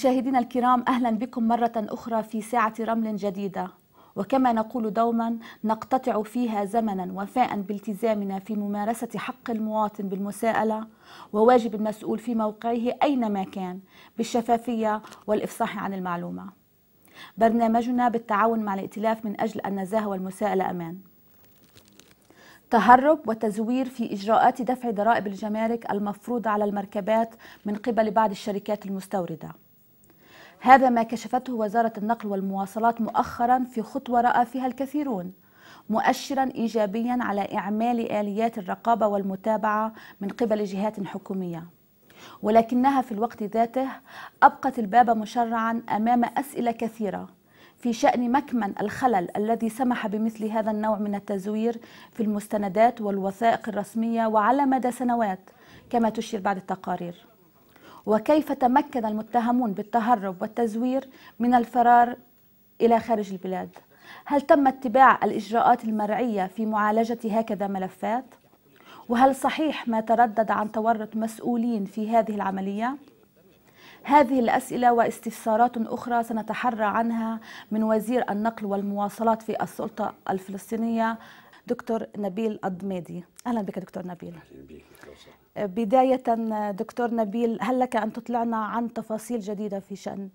مشاهدينا الكرام اهلا بكم مره اخرى في ساعه رمل جديده وكما نقول دوما نقتطع فيها زمنا وفاء بالتزامنا في ممارسه حق المواطن بالمساءله وواجب المسؤول في موقعه اينما كان بالشفافيه والافصاح عن المعلومه. برنامجنا بالتعاون مع الائتلاف من اجل النزاهه والمساءله امان. تهرب وتزوير في اجراءات دفع ضرائب الجمارك المفروضه على المركبات من قبل بعض الشركات المستورده. هذا ما كشفته وزارة النقل والمواصلات مؤخرا في خطوة رأى فيها الكثيرون مؤشرا إيجابيا على إعمال آليات الرقابة والمتابعة من قبل جهات حكومية ولكنها في الوقت ذاته أبقت الباب مشرعا أمام أسئلة كثيرة في شأن مكمن الخلل الذي سمح بمثل هذا النوع من التزوير في المستندات والوثائق الرسمية وعلى مدى سنوات كما تشير بعض التقارير وكيف تمكن المتهمون بالتهرب والتزوير من الفرار إلى خارج البلاد هل تم اتباع الإجراءات المرعية في معالجة هكذا ملفات؟ وهل صحيح ما تردد عن تورط مسؤولين في هذه العملية؟ هذه الأسئلة واستفسارات أخرى سنتحرى عنها من وزير النقل والمواصلات في السلطة الفلسطينية دكتور نبيل الضميدي اهلا بك دكتور نبيل اهلا بك آه، بدايه دكتور نبيل هل لك ان تطلعنا عن تفاصيل جديده في شان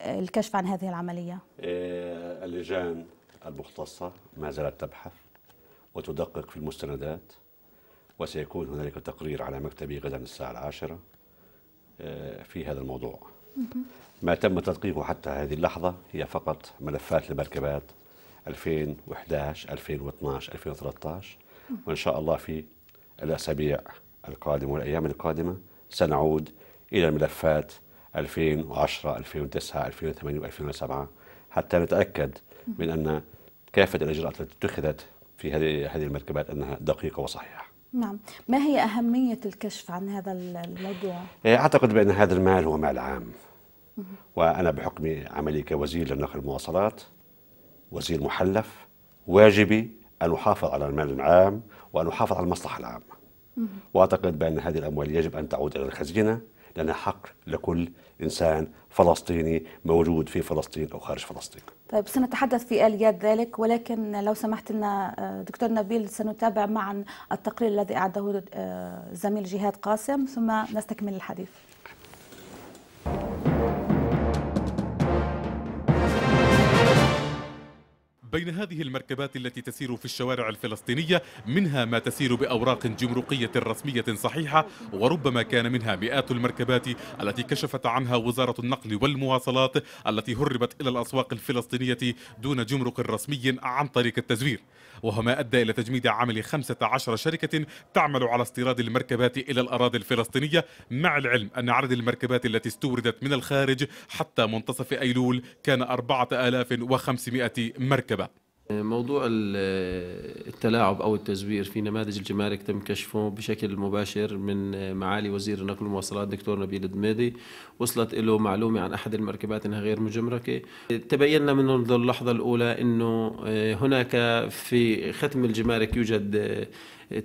آه، الكشف عن هذه العمليه آه، اللجان المختصه ما زالت تبحث وتدقق في المستندات وسيكون هنالك تقرير على مكتبي غدا الساعه العاشره في هذا الموضوع ما تم تدقيقه حتى هذه اللحظه هي فقط ملفات المركبات 2011 2012 2013 وإن شاء الله في الأسابيع القادمة والأيام القادمة سنعود إلى الملفات 2010 2009 2008 2007 حتى نتأكد من أن كافة الإجراءات التي اتخذت في هذه هذه المركبات أنها دقيقة وصحيحة نعم ما هي أهمية الكشف عن هذا الموضوع؟ إيه، أعتقد بأن هذا المال هو مال عام وأنا بحكم عملي كوزير للنقل والمواصلات وزير محلف واجبي أن أحافظ على المال العام وأن أحافظ على المصلحة العامة وأعتقد بأن هذه الأموال يجب أن تعود إلى الخزينة لأنها حق لكل إنسان فلسطيني موجود في فلسطين أو خارج فلسطين طيب سنتحدث في آليات ذلك ولكن لو سمحت لنا آه، دكتور نبيل سنتابع معا التقرير الذي أعده آه، زميل جهاد قاسم ثم نستكمل الحديث بين هذه المركبات التي تسير في الشوارع الفلسطينية منها ما تسير بأوراق جمركية رسمية صحيحة وربما كان منها مئات المركبات التي كشفت عنها وزارة النقل والمواصلات التي هربت إلى الأسواق الفلسطينية دون جمرك رسمي عن طريق التزوير وهو ما أدى إلى تجميد عمل 15 شركة تعمل على استيراد المركبات إلى الأراضي الفلسطينية مع العلم أن عدد المركبات التي استوردت من الخارج حتى منتصف أيلول كان 4500 مركبة موضوع التلاعب أو التزوير في نماذج الجمارك تم كشفه بشكل مباشر من معالي وزير النقل والمواصلات دكتور نبيل الدميدي وصلت له معلومة عن أحد المركبات أنها غير مجمركة تبين منذ اللحظة الأولى أنه آه، هناك في ختم الجمارك يوجد آه،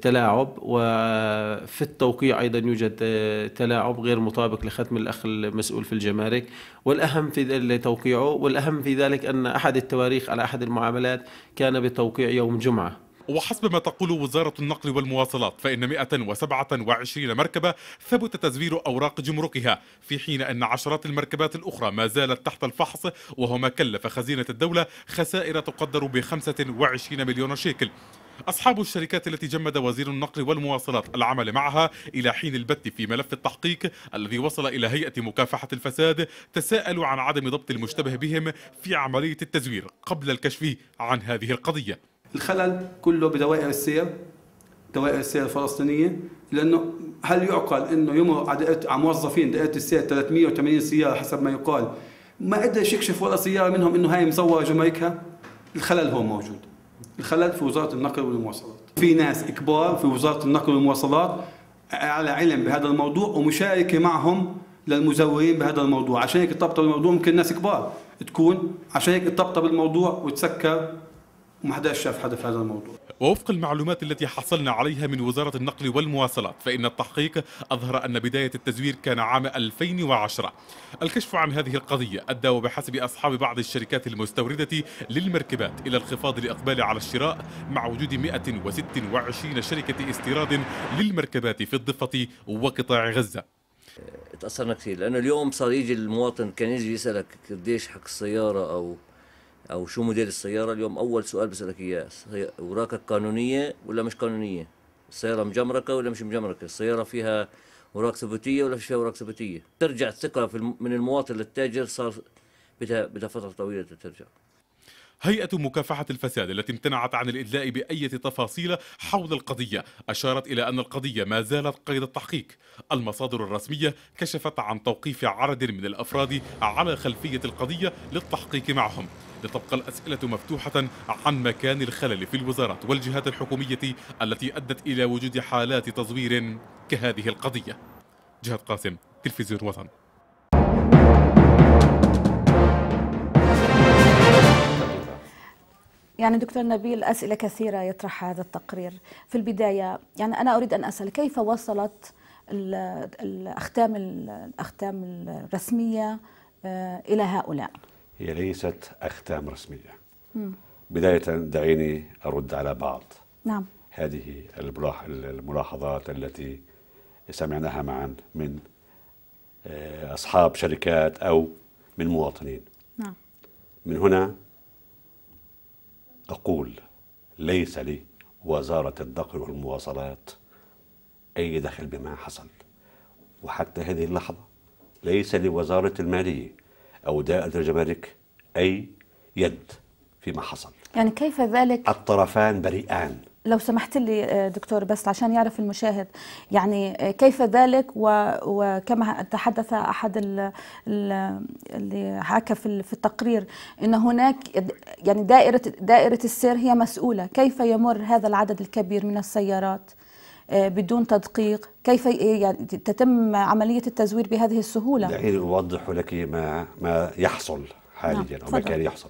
تلاعب وفي التوقيع أيضا يوجد آه، تلاعب غير مطابق لختم الأخ المسؤول في الجمارك والأهم في توقيعه والأهم في ذلك أن أحد التواريخ على أحد المعاملات كان بتوقيع يوم جمعة وحسب ما تقول وزارة النقل والمواصلات فإن 127 مركبة ثبت تزوير أوراق جمركها في حين أن عشرات المركبات الأخرى ما زالت تحت الفحص وهو ما كلف خزينة الدولة خسائر تقدر ب 25 مليون شيكل أصحاب الشركات التي جمد وزير النقل والمواصلات العمل معها إلى حين البت في ملف التحقيق الذي وصل إلى هيئة مكافحة الفساد تساءلوا عن عدم ضبط المشتبه بهم في عملية التزوير قبل الكشف عن هذه القضية الخلل كله بدوائر السير دوائر السير الفلسطينية لأنه هل يعقل أنه يمرق على موظفين دائرة السير 380 سيارة حسب ما يقال ما قدرش يكشف ولا سيارة منهم أنه هاي مصورة جمايكها الخلل هو موجود الخلل في وزاره النقل والمواصلات. في ناس كبار في وزاره النقل والمواصلات على علم بهذا الموضوع ومشاركه معهم للمزورين بهذا الموضوع، عشان هيك ارتبطوا الموضوع ممكن ناس كبار تكون عشان هيك ارتبطوا الموضوع وتسكر وما حدا شاف حدا في هذا الموضوع. ووفق المعلومات التي حصلنا عليها من وزارة النقل والمواصلات فإن التحقيق أظهر أن بداية التزوير كان عام 2010 الكشف عن هذه القضية أدى وبحسب أصحاب بعض الشركات المستوردة للمركبات إلى الخفاض الإقبال على الشراء مع وجود 126 شركة استيراد للمركبات في الضفة وقطاع غزة تاثرنا كثير لانه اليوم صار يجي المواطن كان يجي يسالك قديش حق السياره او او شو موديل السياره اليوم اول سؤال بسالك اياه اوراقك قانونيه ولا مش قانونيه السياره مجمركه ولا مش مجمركه السياره فيها اوراق ثبوتيه ولا فيها اوراق ثبوتيه ترجع الثقه من المواطن للتاجر صار بدها بدها فتره طويله ترجع هيئة مكافحة الفساد التي امتنعت عن الإدلاء بأية تفاصيل حول القضية أشارت إلى أن القضية ما زالت قيد التحقيق المصادر الرسمية كشفت عن توقيف عدد من الأفراد على خلفية القضية للتحقيق معهم لتبقى الأسئلة مفتوحة عن مكان الخلل في الوزارات والجهات الحكومية التي أدت إلى وجود حالات تزوير كهذه القضية جهاد قاسم تلفزيون وطن يعني دكتور نبيل أسئلة كثيرة يطرح هذا التقرير في البداية يعني أنا أريد أن أسأل كيف وصلت الأختام الأختام الرسمية آه، إلى هؤلاء هي ليست أختام رسمية م. بداية دعيني أرد على بعض نعم هذه الملاحظات التي سمعناها معا من آه، أصحاب شركات أو من مواطنين نعم من هنا تقول ليس لي وزارة الدقل والمواصلات أي دخل بما حصل وحتى هذه اللحظة ليس لوزارة المالية أو دائرة الجمارك أي يد فيما حصل يعني كيف ذلك؟ الطرفان بريئان لو سمحت لي آه، دكتور بس عشان يعرف المشاهد يعني آه، كيف ذلك وكما تحدث احد اللي حكى في التقرير ان هناك يعني دائره دائره السير هي مسؤوله كيف يمر هذا العدد الكبير من السيارات آه، بدون تدقيق كيف يعني تتم عملية التزوير بهذه السهولة دعيني أوضح لك ما, ما يحصل حاليا نعم. أو ما كان يحصل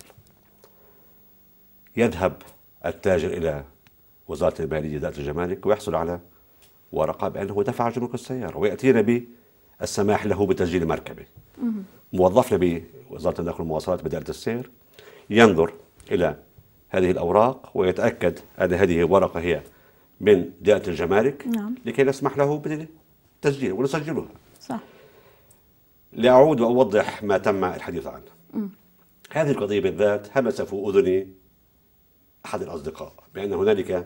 يذهب التاجر إلى وزاره الماليه ذات الجمارك ويحصل على ورقه بانه دفع جمرك السياره وياتينا بالسماح له بتسجيل مركبه. موظفنا بوزاره النقل والمواصلات بدائره السير ينظر الى هذه الاوراق ويتاكد ان هذه الورقه هي من دائره الجمارك نعم. لكي نسمح له بالتسجيل ونسجلها. صح. لأعود وأوضح ما تم الحديث عنه هذه القضية بالذات همس في أذني أحد الأصدقاء بأن هنالك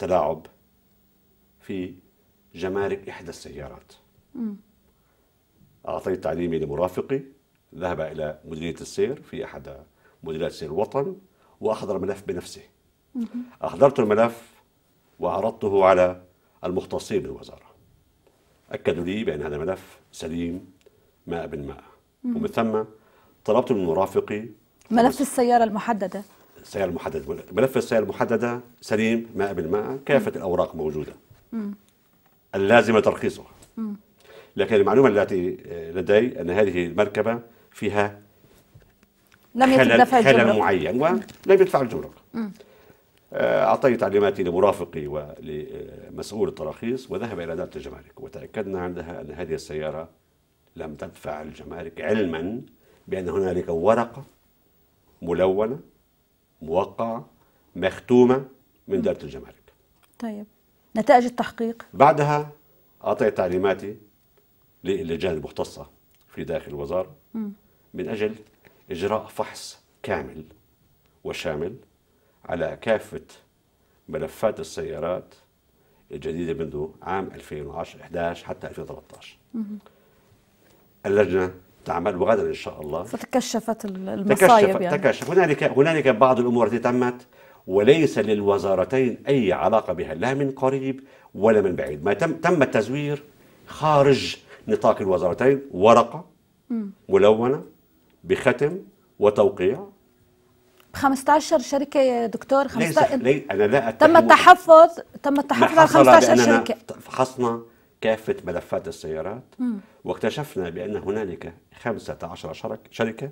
تلاعب في جمارك إحدى السيارات أعطيت تعليمي لمرافقي ذهب إلى مديرية السير في أحد مديريات سير الوطن وأحضر الملف بنفسه أحضرت الملف وعرضته على المختصين بالوزارة أكدوا لي بأن هذا الملف سليم ماء بالماء ومن ثم طلبت من مرافقي ملف السيارة المحددة السيارة المحددة ملف السيارة المحددة سليم ما قبل ما كافة الأوراق موجودة اللازمة ترخيصها لكن المعلومة التي آه، لدي أن هذه المركبة فيها لم خلل, خلل معين ولم يدفع الجمرك آه، أعطيت تعليماتي لمرافقي ولمسؤول التراخيص وذهب إلى إدارة الجمارك وتأكدنا عندها أن هذه السيارة لم تدفع الجمارك علما بأن هنالك ورقة ملونة موقعة مختومة من دارة الجمارك طيب نتائج التحقيق بعدها أعطيت تعليماتي للجان المختصة في داخل الوزارة م. من أجل إجراء فحص كامل وشامل على كافة ملفات السيارات الجديدة منذ عام 2010 11 حتى 2013 م. اللجنة تعمل غدا ان شاء الله فتكشفت المصايب تكشف يعني تكشف هنالك هنالك بعض الامور التي تمت وليس للوزارتين اي علاقه بها لا من قريب ولا من بعيد ما تم تم التزوير خارج نطاق الوزارتين ورقه ملونه بختم وتوقيع 15 شركه يا دكتور 15 ليس لي انا لا تم التحفظ تم التحفظ على 15 شركه فحصنا كافة ملفات السيارات واكتشفنا بأن هنالك 15 شرك شركة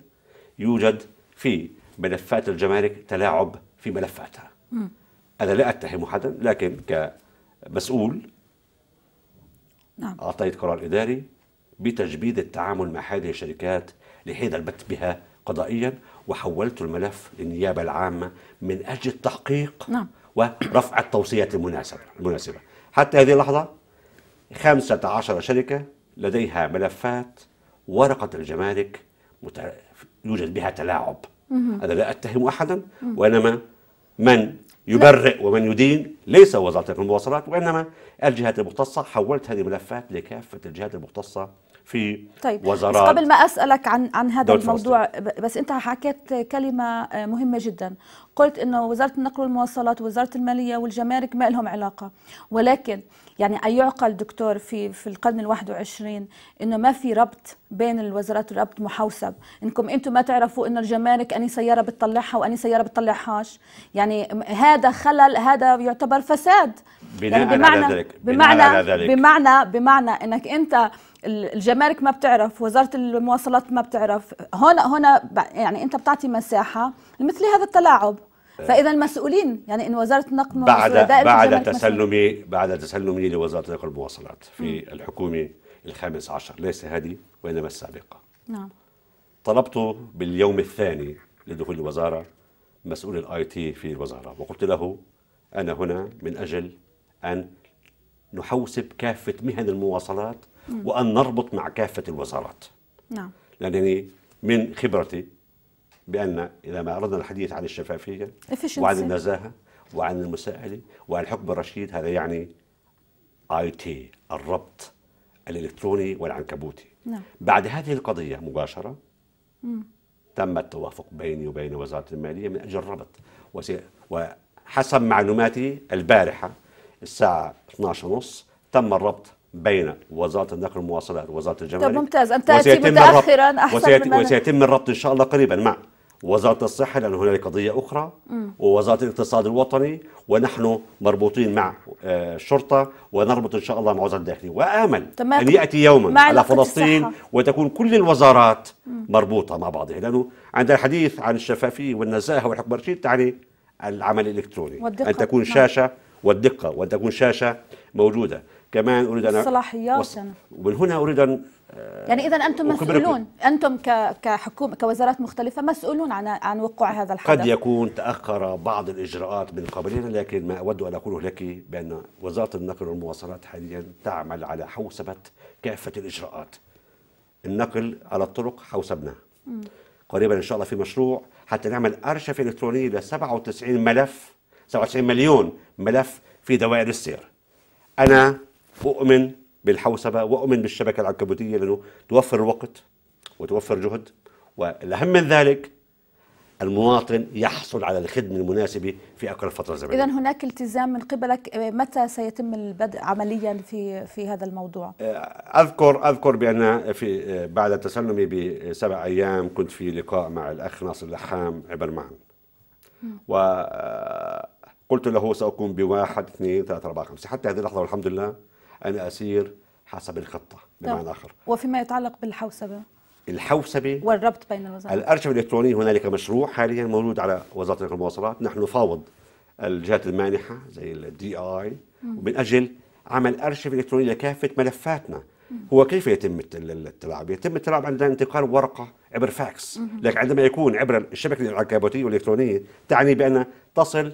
يوجد في ملفات الجمارك تلاعب في ملفاتها أنا لا أتهم حدا لكن كمسؤول نعم. أعطيت قرار إداري بتجبيد التعامل مع هذه الشركات لحين البت بها قضائيا وحولت الملف للنيابة العامة من أجل التحقيق نعم. ورفع التوصيات المناسبة المناسبة حتى هذه اللحظة خمسة عشر شركة لديها ملفات ورقة الجمارك يوجد بها تلاعب أنا لا أتهم أحدا وإنما من يبرئ ومن يدين ليس وزارة المواصلات وإنما الجهات المختصة حولت هذه الملفات لكافة الجهات المختصة في طيب. وزارات قبل ما أسألك عن عن هذا الموضوع فلسطين. بس أنت حكيت كلمة آه، مهمة جدا قلت أنه وزارة النقل والمواصلات ووزارة المالية والجمارك ما لهم علاقة ولكن يعني أيعقل دكتور في في القرن ال21 إنه ما في ربط بين الوزارات ربط محوسب إنكم أنتم ما تعرفوا إنه الجمارك أني سيارة بتطلعها وأني سيارة بتطلعهاش يعني هذا خلل هذا يعتبر فساد بناء يعني بمعنى على ذلك بمعنى بناء على ذلك. بمعنى بمعنى إنك أنت الجمارك ما بتعرف وزاره المواصلات ما بتعرف هنا هنا يعني انت بتعطي مساحه لمثل هذا التلاعب فاذا المسؤولين يعني ان وزاره النقل بعد بعد تسلمي بعد تسلمي لوزاره النقل والمواصلات في م. الحكومه الخامس عشر ليس هذه وانما السابقه نعم طلبت باليوم الثاني لدخول الوزاره مسؤول الاي تي في الوزاره وقلت له انا هنا من اجل ان نحوسب كافه مهن المواصلات م. وان نربط مع كافه الوزارات نعم لانني من خبرتي بأن إذا ما أردنا الحديث عن الشفافية وعن النزاهة وعن المساءلة وعن الحكم الرشيد هذا يعني آي تي الربط الإلكتروني والعنكبوتي نعم. بعد هذه القضية مباشرة مم. تم التوافق بيني وبين وزارة المالية من أجل الربط وحسب معلوماتي البارحة الساعة 12:30 تم الربط بين وزارة النقل والمواصلات ووزارة الجمارك طيب ممتاز أن تأتي متأخرا أحسن وسيتم, من وسيتم الربط إن شاء الله قريبا مع وزاره الصحه لان هنالك قضيه اخرى ووزاره الاقتصاد الوطني ونحن مربوطين مع الشرطه آه، ونربط ان شاء الله مع وزاره الداخليه وامل ان ياتي يوما على فلسطين الصحة. وتكون كل الوزارات مربوطه مع بعضها لانه عند الحديث عن الشفافيه والنزاهه والحكم الرشيد تعني العمل الالكتروني والدقة. ان تكون نعم. شاشه والدقه وان تكون شاشه موجوده كمان اريد ان الصلاحيات وص... ومن هنا اريد ان يعني اذا انتم مسؤولون انتم كحكومه كوزارات مختلفه مسؤولون عن عن وقوع هذا الحدث قد يكون تاخر بعض الاجراءات من قبلنا لكن ما اود ان اقوله لك بان وزاره النقل والمواصلات حاليا تعمل على حوسبه كافه الاجراءات النقل على الطرق حوسبناه قريبا ان شاء الله في مشروع حتى نعمل ارشفه الكترونيه ل 97 ملف 97 مليون ملف في دوائر السير انا اؤمن بالحوسبه واؤمن بالشبكه العنكبوتيه لانه توفر وقت وتوفر جهد والاهم من ذلك المواطن يحصل على الخدمة المناسبة في أقرب فترة زمنية إذا هناك التزام من قبلك متى سيتم البدء عمليا في في هذا الموضوع؟ أه، أذكر أذكر بأن في أه، بعد تسلمي بسبع أيام كنت في لقاء مع الأخ ناصر اللحام عبر معن وقلت أه، له سأقوم بواحد اثنين ثلاثة أربعة خمسة حتى هذه اللحظة والحمد لله أنا أسير حسب الخطة بمعنى نعم. آخر وفيما يتعلق بالحوسبة الحوسبة والربط بين الوزارات الأرشيف الإلكتروني هنالك مشروع حاليا موجود على وزارة المواصلات نحن نفاوض الجهات المانحة زي الدي آي ومن أجل عمل أرشيف إلكتروني لكافة ملفاتنا هو كيف يتم التلاعب؟ يتم التلاعب عند انتقال ورقة عبر فاكس لكن عندما يكون عبر الشبكة العنكبوتية والإلكترونية تعني بأن تصل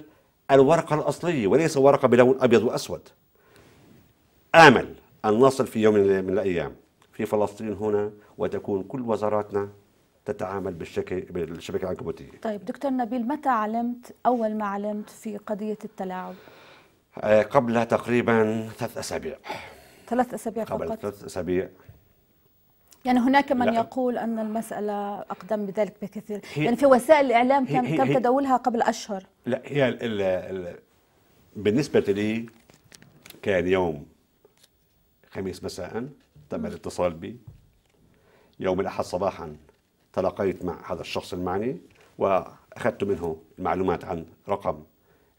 الورقة الأصلية وليس ورقة بلون أبيض وأسود آمل أن نصل في يوم من الأيام في فلسطين هنا وتكون كل وزاراتنا تتعامل بالشكل بالشبكه العنكبوتيه. طيب دكتور نبيل متى علمت اول ما علمت في قضيه التلاعب؟ آه، قبل تقريبا ثلاث اسابيع. ثلاث اسابيع قبل فقط؟ ثلاث اسابيع. يعني هناك من لا. يقول ان المساله اقدم بذلك بكثير، يعني في وسائل الاعلام كان تم تداولها قبل اشهر. لا هي الـ الـ الـ بالنسبه لي كان يوم الخميس مساء تم الاتصال بي يوم الأحد صباحا تلاقيت مع هذا الشخص المعني وأخذت منه المعلومات عن رقم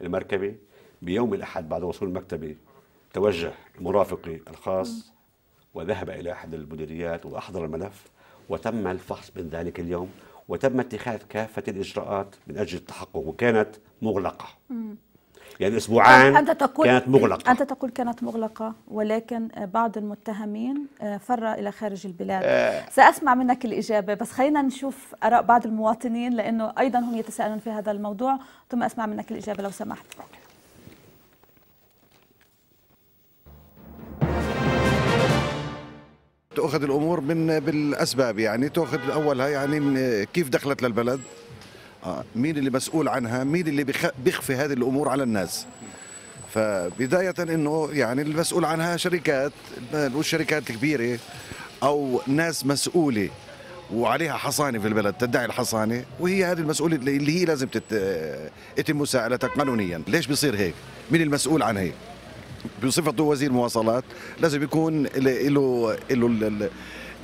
المركبة بيوم الأحد بعد وصول مكتبي توجه مرافقي الخاص وذهب إلى أحد المديريات وأحضر الملف وتم الفحص من ذلك اليوم وتم اتخاذ كافة الإجراءات من أجل التحقق وكانت مغلقة يعني أسبوعان أنت تقول كانت مغلقة أنت تقول كانت مغلقة ولكن بعض المتهمين آه، فر إلى خارج البلاد آه سأسمع منك الإجابة بس خلينا نشوف آراء بعض المواطنين لأنه أيضا هم يتساءلون في هذا الموضوع ثم أسمع منك الإجابة لو سمحت تأخذ الأمور من بالأسباب يعني تأخذ أولها يعني كيف دخلت للبلد آه، مين اللي مسؤول عنها مين اللي بيخفي هذه الامور على الناس فبدايه انه يعني المسؤول عنها شركات والشركات الكبيره او ناس مسؤوله وعليها حصانه في البلد تدعي الحصانه وهي هذه المسؤوله اللي هي لازم يتم مساءلتها قانونيا ليش بيصير هيك مين المسؤول عن هيك بصفته وزير مواصلات لازم يكون له له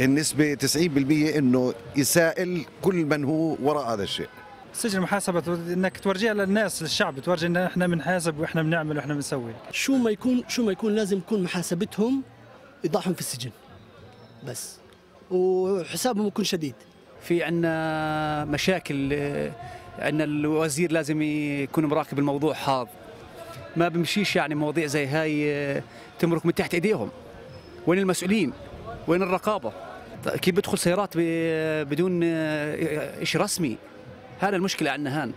النسبه 90% انه يسائل كل من هو وراء هذا الشيء سجن محاسبة انك تورجيها للناس للشعب تورجي ان احنا بنحاسب واحنا بنعمل واحنا بنسوي شو ما يكون شو ما يكون لازم تكون محاسبتهم يضعهم في السجن بس وحسابهم يكون شديد في عندنا مشاكل ان الوزير لازم يكون مراقب الموضوع حاض ما بمشيش يعني مواضيع زي هاي آه، تمرك من تحت ايديهم وين المسؤولين وين الرقابه طيب، كيف بدخل سيارات آه، بدون آه، شيء رسمي هذا المشكله عندنا هان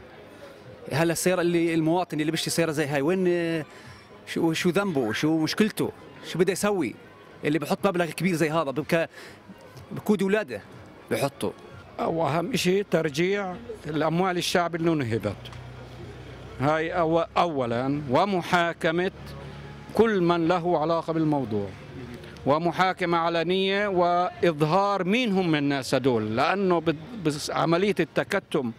هلا السياره اللي المواطن اللي بيشتري سياره زي هاي وين شو شو ذنبه شو مشكلته شو بده يسوي اللي بحط مبلغ كبير زي هذا بك بكود اولاده بحطه واهم شيء ترجيع الاموال الشعب اللي انهبت هاي اولا ومحاكمه كل من له علاقه بالموضوع ومحاكمة علنية وإظهار مين هم الناس هدول لأنه عمليه التكتم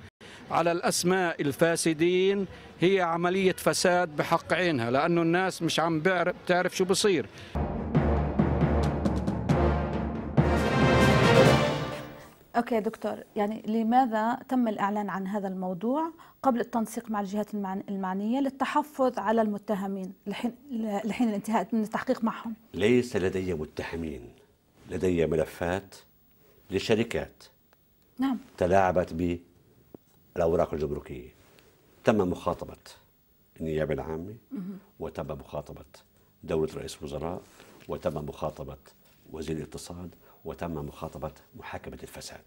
على الأسماء الفاسدين هي عملية فساد بحق عينها لأنه الناس مش عم بتعرف شو بصير اوكي دكتور يعني لماذا تم الاعلان عن هذا الموضوع قبل التنسيق مع الجهات المعنيه للتحفظ على المتهمين لحين لحين الانتهاء من التحقيق معهم؟ ليس لدي متهمين، لدي ملفات لشركات نعم تلاعبت الأوراق الجمركية تم مخاطبة النيابة العامة وتم مخاطبة دولة رئيس الوزراء وتم مخاطبة وزير الاقتصاد وتم مخاطبة محاكمة الفساد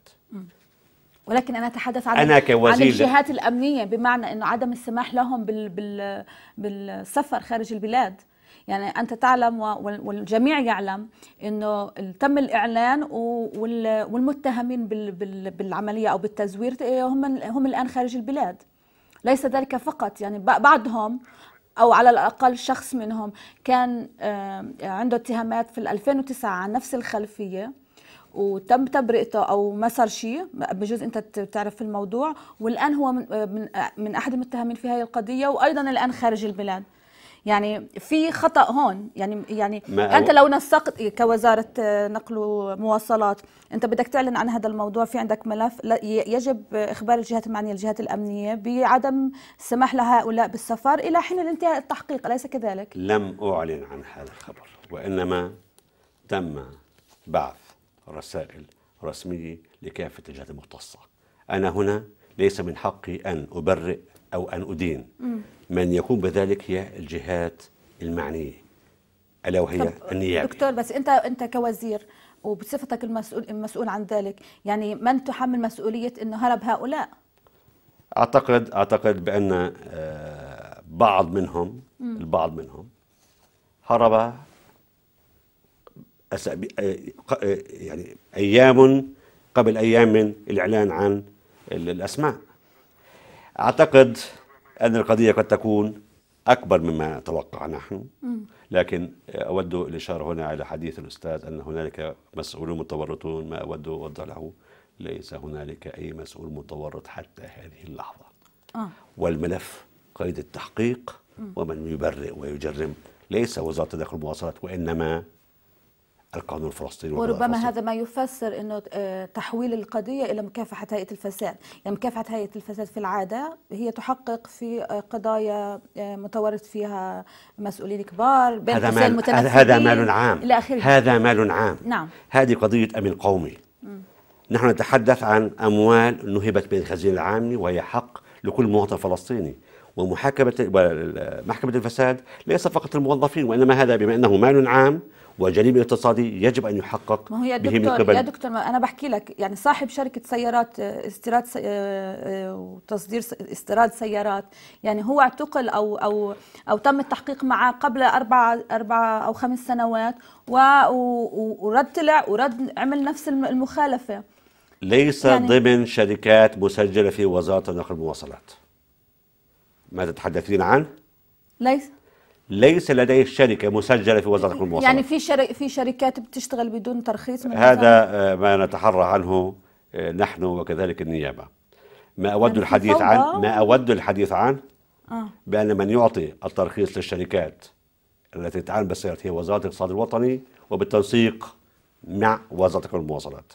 ولكن انا اتحدث عن أنا كوزير عن الجهات الامنيه بمعنى انه عدم السماح لهم بال بال بالسفر خارج البلاد يعني أنت تعلم والجميع يعلم أنه تم الإعلان والمتهمين بالعملية أو بالتزوير إيه، هم, هم الآن خارج البلاد ليس ذلك فقط يعني بعضهم او على الاقل شخص منهم كان آه، عنده اتهامات في 2009 عن نفس الخلفيه وتم تبرئته او ما صار شيء بجوز انت تعرف الموضوع والان هو من, آه، من احد المتهمين في هذه القضيه وايضا الان خارج البلاد يعني في خطا هون يعني يعني انت لو نسقت كوزاره آه، نقل ومواصلات انت بدك تعلن عن هذا الموضوع في عندك ملف يجب اخبار الجهات المعنيه الجهات الامنيه بعدم السماح لهؤلاء بالسفر الى حين الانتهاء التحقيق اليس كذلك لم اعلن عن هذا الخبر وانما تم بعث رسائل رسميه لكافه الجهات المختصه انا هنا ليس من حقي ان ابرئ أو أن أدين من يقوم بذلك هي الجهات المعنية ألا وهي النيابة دكتور بس أنت أنت كوزير وبصفتك المسؤول المسؤول عن ذلك يعني من تحمل مسؤولية أنه هرب هؤلاء أعتقد أعتقد بأن آه، بعض منهم مم. البعض منهم هرب آه، آه، يعني أيام قبل أيام من الإعلان عن الأسماء أعتقد أن القضية قد تكون أكبر مما نتوقع نحن لكن أود الإشارة هنا على حديث الأستاذ أن هنالك مسؤولون متورطون ما أود أوضح له ليس هنالك أي مسؤول متورط حتى هذه اللحظة آه. والملف قيد التحقيق ومن يبرئ ويجرم ليس وزارة الداخل والمواصلات وإنما القانون الفلسطيني وربما هذا ما يفسر انه آه، تحويل القضيه الى مكافحه هيئه الفساد، يعني مكافحه هيئه الفساد في العاده هي تحقق في آه، قضايا آه، متورط فيها مسؤولين كبار بين هذا مال هذا مال عام الى اخره هذا مال عام نعم هذه قضيه امن قومي م. نحن نتحدث عن اموال نهبت من الخزينه العامه وهي حق لكل مواطن فلسطيني ومحاكمه محكمه الفساد ليس فقط الموظفين وانما هذا بما انه مال عام وجريمة اقتصادي يجب ان يحقق ما هو يا دكتور به من قبل يا دكتور انا بحكي لك يعني صاحب شركه سيارات آه، استيراد سي... آه، آه، وتصدير استيراد سيارات يعني هو اعتقل او او او تم التحقيق معه قبل اربع اربع او خمس سنوات و... و... ورد طلع ورد عمل نفس المخالفه ليس يعني ضمن شركات مسجله في وزاره النقل والمواصلات ما تتحدثين عنه؟ ليس ليس لديه شركه مسجله في وزاره المواصلات يعني في شرك في شركات بتشتغل بدون ترخيص من هذا آه، ما نتحرى عنه آه، نحن وكذلك النيابه ما اود يعني الحديث عن ما اود الحديث عن آه. بان من يعطي الترخيص للشركات التي تتعامل بالسيارات هي وزاره الاقتصاد الوطني وبالتنسيق مع وزاره المواصلات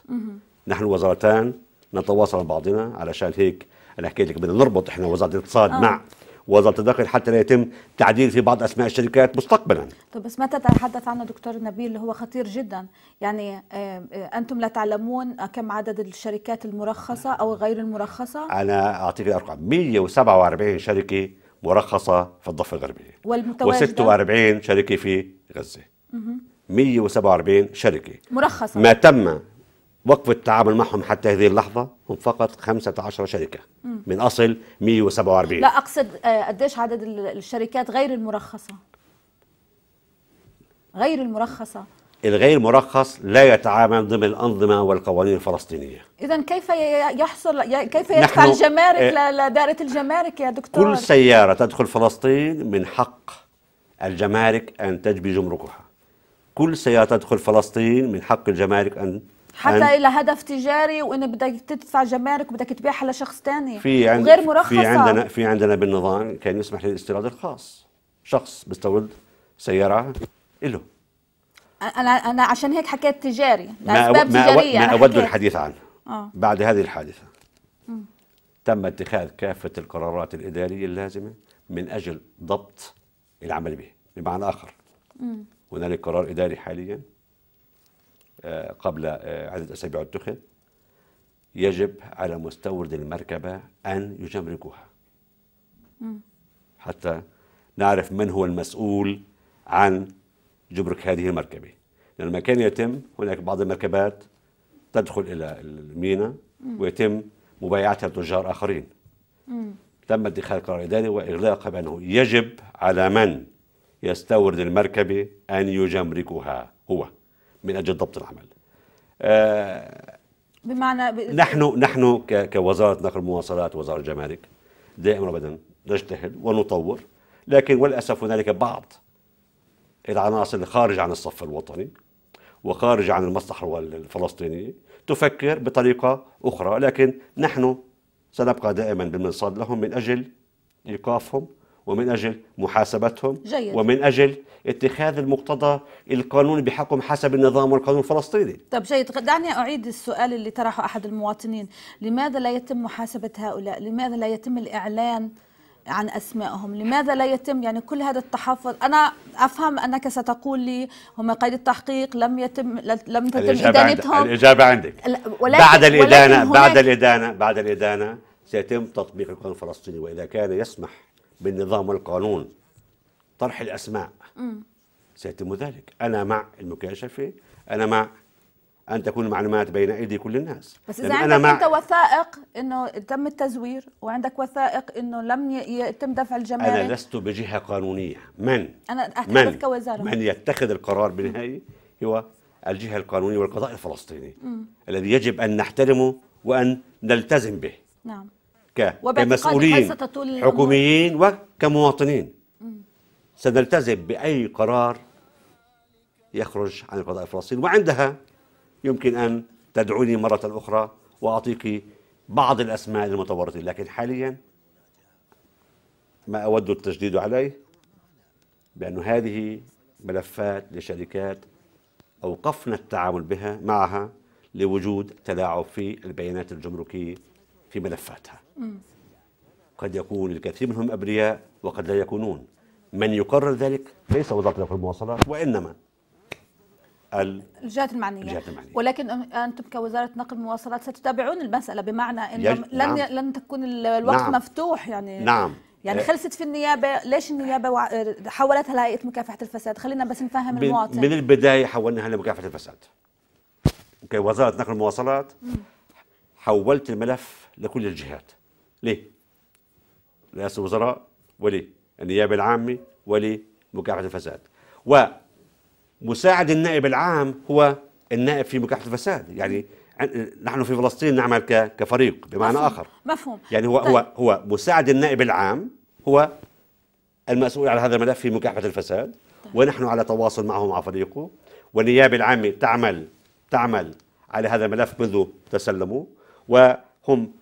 نحن وزارتان نتواصل مع بعضنا علشان هيك انا حكيت لك بدنا نربط احنا وزاره الاقتصاد مع وظل تدخل حتى لا يتم تعديل في بعض اسماء الشركات مستقبلا. طب بس ما تتحدث عنه دكتور نبيل اللي هو خطير جدا، يعني آه، انتم لا تعلمون كم عدد الشركات المرخصه او غير المرخصه؟ انا اعطيك الارقام 147 شركه مرخصه في الضفه الغربيه والمتواجده و46 شركه في غزه. 147 شركه مرخصه ما تم وقف التعامل معهم حتى هذه اللحظه هم فقط 15 شركه من اصل 147 لا اقصد آه، قديش عدد الشركات غير المرخصه غير المرخصه الغير مرخص لا يتعامل ضمن الانظمه والقوانين الفلسطينيه اذا كيف يحصل كيف يدفع الجمارك آه، لدائره الجمارك يا دكتور كل سياره تدخل فلسطين من حق الجمارك ان تجبي جمركها كل سياره تدخل فلسطين من حق الجمارك ان حتى عن... الى هدف تجاري وان بدك تدفع جمارك وبدك تبيعها لشخص ثاني في عند... غير مرخصه في عندنا في عندنا بالنظام كان يسمح للاستيراد الخاص شخص بيستورد سياره له انا انا عشان هيك حكيت تجاري لاسباب ما أو... تجاريه ما اود الحديث عنه آه. بعد هذه الحادثه م. تم اتخاذ كافه القرارات الاداريه اللازمه من اجل ضبط العمل به بمعنى اخر م. هنالك قرار اداري حاليا آه، قبل آه، عدة أسابيع اتخذ يجب على مستورد المركبة أن يجمركها حتى نعرف من هو المسؤول عن جبرك هذه المركبة لأن ما كان يتم هناك بعض المركبات تدخل إلى المينا ويتم مبايعتها لتجار آخرين تم اتخاذ قرار إداري وإغلاقها بأنه يجب على من يستورد المركبة أن يجمركها هو من اجل ضبط العمل. آه، بمعنى ب... نحن نحن كوزاره نقل المواصلات وزاره الجمارك دائما ابدا نجتهد ونطور لكن وللاسف هنالك بعض العناصر خارج عن الصف الوطني وخارج عن المصلحه الفلسطينيه تفكر بطريقه اخرى لكن نحن سنبقى دائما بالمنصاد لهم من اجل ايقافهم ومن أجل محاسبتهم جيد. ومن أجل اتخاذ المقتضى القانوني بحقهم حسب النظام والقانون الفلسطيني طب جيد دعني أعيد السؤال اللي طرحه أحد المواطنين لماذا لا يتم محاسبة هؤلاء لماذا لا يتم الإعلان عن أسمائهم لماذا لا يتم يعني كل هذا التحفظ أنا أفهم أنك ستقول لي هم قيد التحقيق لم يتم لم تتم الإجابة إدانتهم عندك. الإجابة عندك ولكن بعد الإدانة بعد الإدانة بعد الإدانة سيتم تطبيق القانون الفلسطيني وإذا كان يسمح بالنظام والقانون طرح الأسماء سيتم ذلك أنا مع المكاشفة أنا مع ان تكون المعلومات بين ايدي كل الناس بس اذا عندك مع... انت وثائق انه تم التزوير وعندك وثائق انه لم يتم دفع الجمارك انا لست بجهه قانونيه من انا من؟ كوزاره من يتخذ القرار بالنهايه هو الجهه القانونيه والقضاء الفلسطيني مم. الذي يجب ان نحترمه وان نلتزم به نعم كمسؤولين حكوميين وكمواطنين سنلتزم بأي قرار يخرج عن القضاء الفلسطيني وعندها يمكن أن تدعوني مرة أخرى وأعطيك بعض الأسماء المتورطين لكن حاليا ما أود التجديد عليه بأن هذه ملفات لشركات أوقفنا التعامل بها معها لوجود تلاعب في البيانات الجمركية في ملفاتها قد يكون الكثير منهم أبرياء وقد لا يكونون من يقرر ذلك ليس وزارة المواصلات وإنما الجهات المعنية. الجهات المعنية ولكن أنتم كوزارة نقل المواصلات ستتابعون المسألة بمعنى أنه يج... لن نعم. لن تكون الوقت نعم. مفتوح يعني نعم يعني آه. خلصت في النيابة ليش النيابة وع... حولتها لهيئة مكافحة الفساد خلينا بس نفهم من المواطن من البداية حولناها لمكافحة الفساد كوزارة نقل المواصلات حولت الملف لكل الجهات ليه؟ رئاسة الوزراء النيابة العامة ولمكافحة الفساد ومساعد النائب العام هو النائب في مكافحة الفساد يعني نحن في فلسطين نعمل كفريق بمعنى مفهوم. آخر مفهوم يعني هو طيب. هو هو مساعد النائب العام هو المسؤول على هذا الملف في مكافحة الفساد طيب. ونحن على تواصل معه مع فريقه والنيابة العامة تعمل تعمل على هذا الملف منذ تسلموا وهم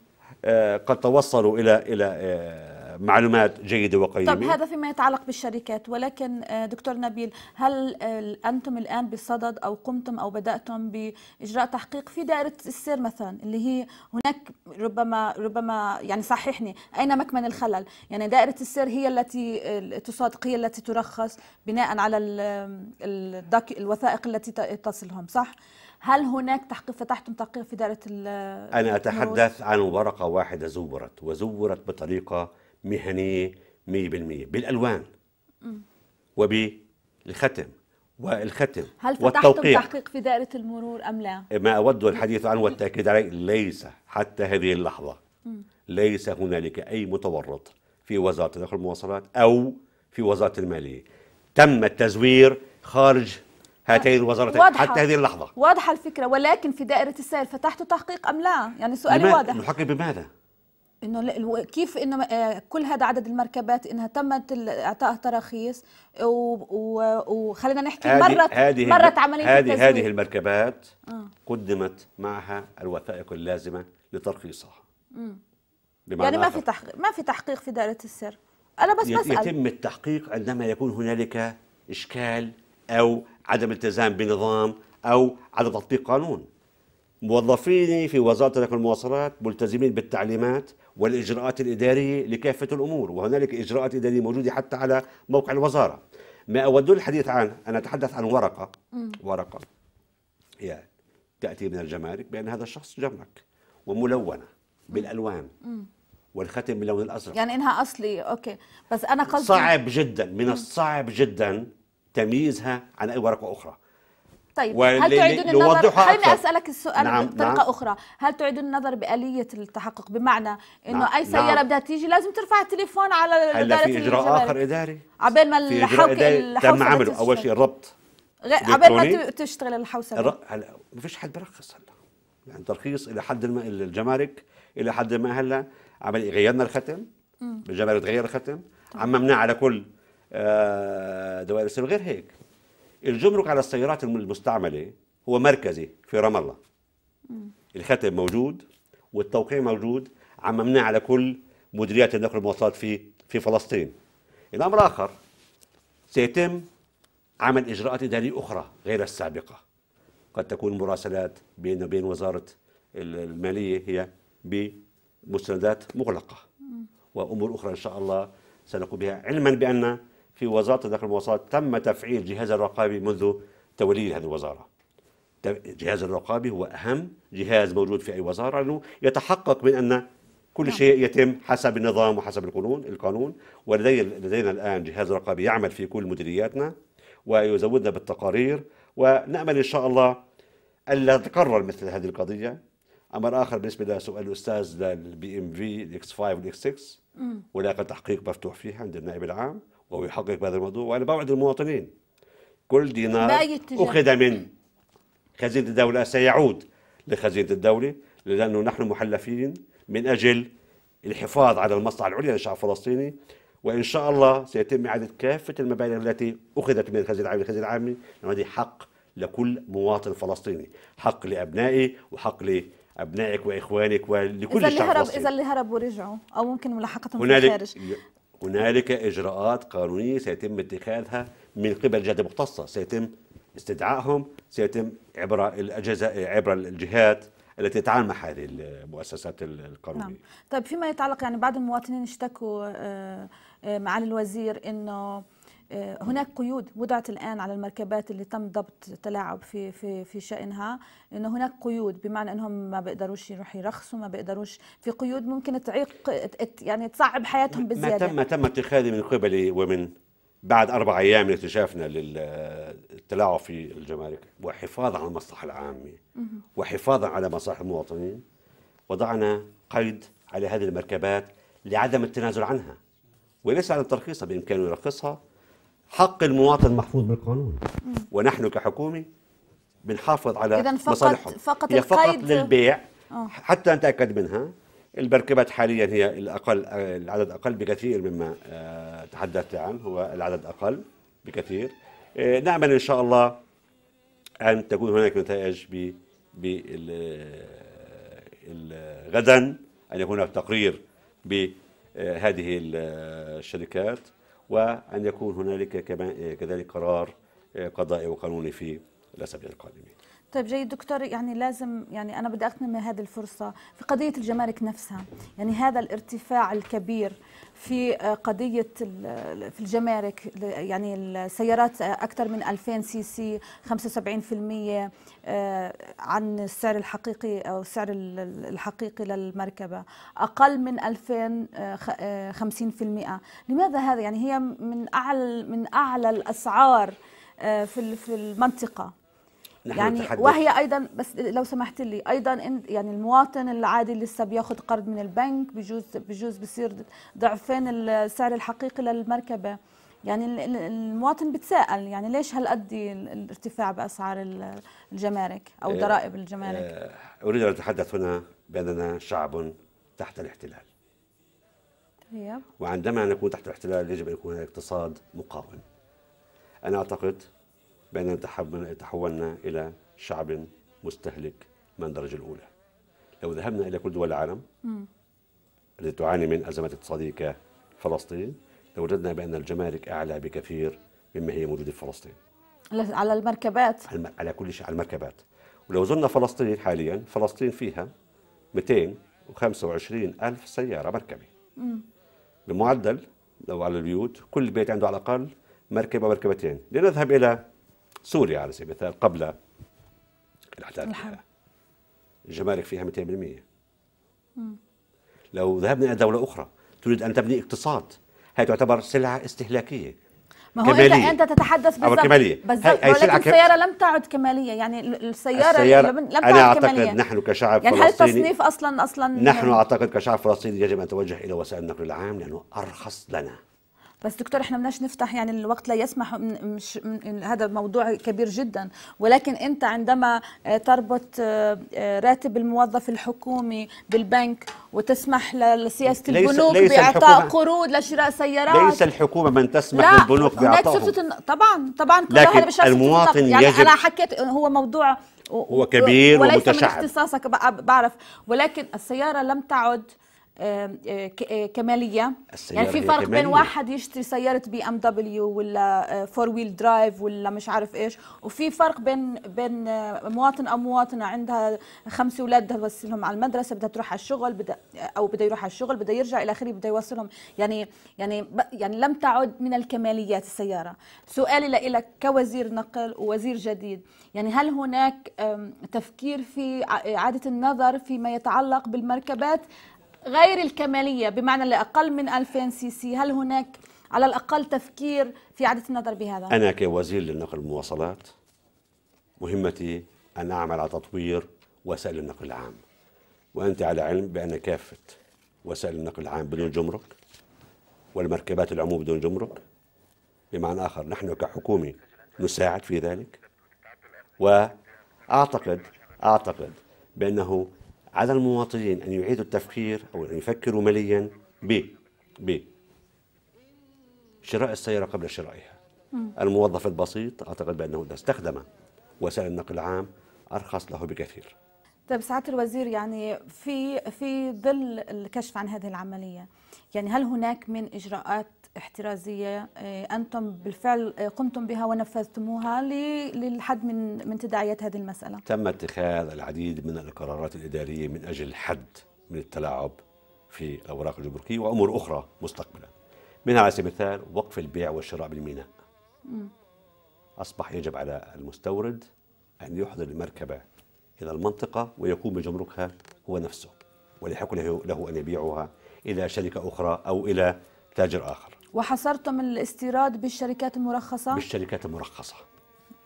آه، قد توصلوا إلى إلى آه، معلومات جيده وقيمه طب هذا فيما يتعلق بالشركات ولكن آه، دكتور نبيل هل انتم الان بصدد او قمتم او بداتم باجراء تحقيق في دائره السير مثلا اللي هي هناك ربما ربما يعني صححني اين مكمن الخلل يعني دائره السير هي التي تصادق هي التي ترخص بناء على الوثائق التي تصلهم صح هل هناك تحقيق فتحتم تحقيق في دائرة ال أنا أتحدث عن ورقة واحدة زورت وزورت بطريقة مهنية 100% بالألوان وبالختم والختم هل فتحتم والتوقيع. تحقيق في دائرة المرور أم لا؟ ما أود الحديث عنه والتأكيد عليه ليس حتى هذه اللحظة ليس هنالك أي متورط في وزارة داخل المواصلات أو في وزارة المالية تم التزوير خارج هاتين الوزارتين واضحة. حتى هذه اللحظة واضحة الفكرة ولكن في دائرة السير فتحت تحقيق أم لا؟ يعني سؤالي واضح نحقق بماذا؟ انه كيف انه آه، كل هذا عدد المركبات انها تمت اعطائها تراخيص وخلينا نحكي مرت هذه مرت عمليه هذه هذه المركبات آه. قدمت معها الوثائق اللازمه لترخيصها يعني ما في تحقيق ما في تحقيق في دائره السر انا بس يتم بسال يتم التحقيق عندما يكون هنالك اشكال او عدم التزام بنظام أو عدم تطبيق قانون موظفيني في وزارة نقل المواصلات ملتزمين بالتعليمات والإجراءات الإدارية لكافة الأمور وهنالك إجراءات إدارية موجودة حتى على موقع الوزارة ما أود الحديث عنه أنا أتحدث عن ورقة ورقة هي تأتي من الجمارك بأن هذا الشخص جمرك وملونة بالألوان والختم باللون الأزرق يعني إنها أصلي أوكي بس أنا قصدي صعب جدا من الصعب جدا تمييزها عن اي ورقه اخرى طيب هل تعيدون النظر خليني اسالك السؤال نعم بطريقه نعم. اخرى هل تعيدون النظر باليه التحقق بمعنى انه نعم اي سياره نعم. بدها تيجي لازم ترفع التليفون على هل في اجراء الجمال. اخر اداري عبال ما الحوكي تم عمله اول شيء الربط عبال ما تشتغل الحوسبه الر... هلا ما فيش حد برخص هلا يعني ترخيص الى حد ما الجمارك الى حد ما هلا عمل غيرنا الختم الجمارك تغير الختم عممناه على كل آه، دوائر السلم غير هيك الجمرك على السيارات المستعمله هو مركزي في رام الله الختم موجود والتوقيع موجود عممناه على كل مديريات النقل والمواصلات في في فلسطين الامر الاخر سيتم عمل اجراءات اداريه اخرى غير السابقه قد تكون مراسلات بين وبين وزاره الماليه هي بمستندات مغلقه وامور اخرى ان شاء الله سنقوم بها علما بان في وزاره الداخل والمواصلات تم تفعيل جهاز الرقابي منذ تولي هذه الوزاره. جهاز الرقابي هو اهم جهاز موجود في اي وزاره لانه يتحقق من ان كل نعم. شيء يتم حسب النظام وحسب القانون القانون ولدينا لدينا الان جهاز رقابي يعمل في كل مديرياتنا ويزودنا بالتقارير ونامل ان شاء الله الا تتكرر مثل هذه القضيه امر اخر بالنسبه لسؤال الاستاذ للبي ام في الاكس 5 والاكس 6 ولاقى تحقيق مفتوح فيها عند النائب العام ويحقق بهذا الموضوع وانا بوعد المواطنين كل دينار اخذ من خزينه الدوله سيعود لخزينه الدوله لانه نحن محلفين من اجل الحفاظ على المصلحه العليا للشعب الفلسطيني وان شاء الله سيتم اعاده كافه المبالغ التي اخذت من الخزينه العامه للخزينه العامه نعم، هذه حق لكل مواطن فلسطيني حق لابنائي وحق لابنائك واخوانك ولكل الشعب الفلسطيني اذا اللي هرب ورجعوا او ممكن ملاحقتهم في الخارج هنالك اجراءات قانونيه سيتم اتخاذها من قبل جهات مختصه سيتم استدعائهم سيتم عبر الاجهزه عبر الجهات التي تتعامل مع هذه المؤسسات القانونيه. نعم. طيب فيما يتعلق يعني بعض المواطنين اشتكوا آه، آه، معالي الوزير انه آه، هناك قيود وضعت الان على المركبات اللي تم ضبط تلاعب في في في شانها انه هناك قيود بمعنى انهم ما بيقدروش يروحوا يرخصوا ما بيقدروش في قيود ممكن تعيق يعني تصعب حياتهم بزياده ما تم تم اتخاذي من قبل ومن بعد اربع ايام من اكتشافنا للتلاعب في الجمارك وحفاظا على المصلحه العامه وحفاظا على مصالح المواطنين وضعنا قيد على هذه المركبات لعدم التنازل عنها وليس على ترخيصها بامكانه يرخصها حق المواطن محفوظ بالقانون ونحن كحكومه بنحافظ على فقط مصالحهم فقط هي القيد فقط للبيع آه. حتى نتاكد منها المركبات حاليا هي الاقل العدد اقل بكثير مما آه، تحدثت عنه هو العدد اقل بكثير آه، نامل ان شاء الله ان تكون هناك نتائج ب غدا ان يكون هناك تقرير بهذه الشركات وأن يكون هنالك كذلك قرار آه، قضائي وقانوني في الأسابيع القادمه طيب جيد دكتور يعني لازم يعني انا بدي اغتنم هذه الفرصه في قضيه الجمارك نفسها يعني هذا الارتفاع الكبير في آه، قضية في الجمارك يعني السيارات آه، أكثر من 2000 سي سي 75% آه، عن السعر الحقيقي أو السعر الحقيقي للمركبة أقل من 2000 50% لماذا هذا يعني هي من أعلى من أعلى الأسعار في في المنطقة نحن يعني نتحدث. وهي ايضا بس لو سمحت لي ايضا يعني المواطن العادي لسه بياخذ قرض من البنك بجوز بجوز بصير ضعفين السعر الحقيقي للمركبه يعني المواطن بتساءل يعني ليش هالقد الارتفاع باسعار الجمارك او آه، ضرائب الجمارك آه، اريد ان اتحدث هنا باننا شعب تحت الاحتلال طيب. وعندما نكون تحت الاحتلال يجب ان يكون الاقتصاد اقتصاد مقاوم انا اعتقد بأننا تحولنا إلى شعب مستهلك من الدرجة الأولى لو ذهبنا إلى كل دول العالم التي تعاني من أزمات اقتصادية كفلسطين لوجدنا بأن الجمارك أعلى بكثير مما هي موجودة في فلسطين على المركبات على كل شيء على المركبات ولو زرنا فلسطين حاليا فلسطين فيها 225 ألف سيارة مركبة بمعدل لو على البيوت كل بيت عنده على الأقل مركبة مركبتين لنذهب إلى سوريا على سبيل المثال قبل الاحداث نعم. الجمارك فيها 200% لو ذهبنا الى دوله اخرى تريد ان تبني اقتصاد هي تعتبر سلعه استهلاكيه ما هو كمالية. انت انت تتحدث بالضبط كمالية بالضبط ولكن كم... السياره لم تعد كماليه يعني السياره, السيارة لم تعد انا اعتقد كمالية. نحن كشعب يعني فلسطيني هل التصنيف اصلا اصلا نحن اعتقد كشعب فلسطيني يجب ان نتوجه الى وسائل النقل العام لانه ارخص لنا بس دكتور احنا بدناش نفتح يعني الوقت لا يسمح مش هذا موضوع كبير جدا ولكن انت عندما آه، تربط آه، آه، راتب الموظف الحكومي بالبنك وتسمح لسياسه البنوك ليس باعطاء قروض لشراء سيارات ليس الحكومه من تسمح للبنوك باعطائهم طبعا طبعا لكن هذا المواطن يعني يجب انا حكيت هو موضوع هو كبير ومتشعب وليس من اختصاصك بعرف ولكن السيارة لم تعد آه، آه، كماليه يعني السيارة يعني في فرق بين واحد يشتري سياره بي ام دبليو ولا فور ويل درايف ولا مش عارف ايش وفي فرق بين بين آه، مواطن او مواطنه عندها خمس اولاد بدها توصلهم على المدرسه بدها تروح على الشغل بدأ او بده يروح على الشغل بده يرجع الى اخره بده يوصلهم يعني يعني يعني لم تعد من الكماليات السياره سؤالي لك كوزير نقل ووزير جديد يعني هل هناك تفكير في اعاده النظر فيما يتعلق بالمركبات غير الكمالية بمعنى لأقل من 2000 سي سي هل هناك على الأقل تفكير في إعادة النظر بهذا؟ أنا كوزير للنقل والمواصلات مهمتي أن أعمل على تطوير وسائل النقل العام وأنت على علم بأن كافة وسائل النقل العام بدون جمرك والمركبات العموم بدون جمرك بمعنى آخر نحن كحكومة نساعد في ذلك وأعتقد أعتقد بأنه على المواطنين أن يعيدوا التفكير أو أن يفكروا ماليا ب ب شراء السيارة قبل شرائها الموظف البسيط أعتقد بأنه إذا استخدم وسائل النقل العام أرخص له بكثير طيب سعاده الوزير يعني في في ظل الكشف عن هذه العمليه يعني هل هناك من اجراءات احترازيه آه، انتم بالفعل آه، قمتم بها ونفذتموها للحد من من تداعيات هذه المساله. تم اتخاذ العديد من القرارات الاداريه من اجل الحد من التلاعب في الاوراق الجمركيه وامور اخرى مستقبلا. منها على سبيل المثال وقف البيع والشراء بالميناء. اصبح يجب على المستورد ان يحضر المركبه الى المنطقه ويقوم بجمركها هو نفسه ويحق له ان يبيعها الى شركه اخرى او الى تاجر اخر وحصرتم الاستيراد بالشركات المرخصة؟ بالشركات المرخصة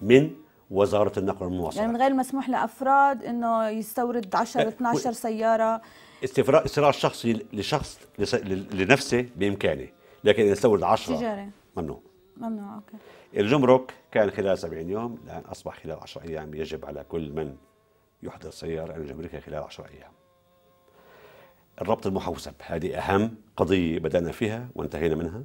من وزارة النقل والمواصلات يعني من غير مسموح لأفراد أنه يستورد 10 12 أه، سيارة استيراد شخصي لشخص لنفسه بإمكانه لكن إذا استورد 10 تجاري ممنوع ممنوع أوكي الجمرك كان خلال 70 يوم الآن أصبح خلال 10 أيام يجب على كل من يحضر سيارة أن يجمركها خلال 10 أيام الربط المحوسب هذه أهم قضية بدأنا فيها وانتهينا منها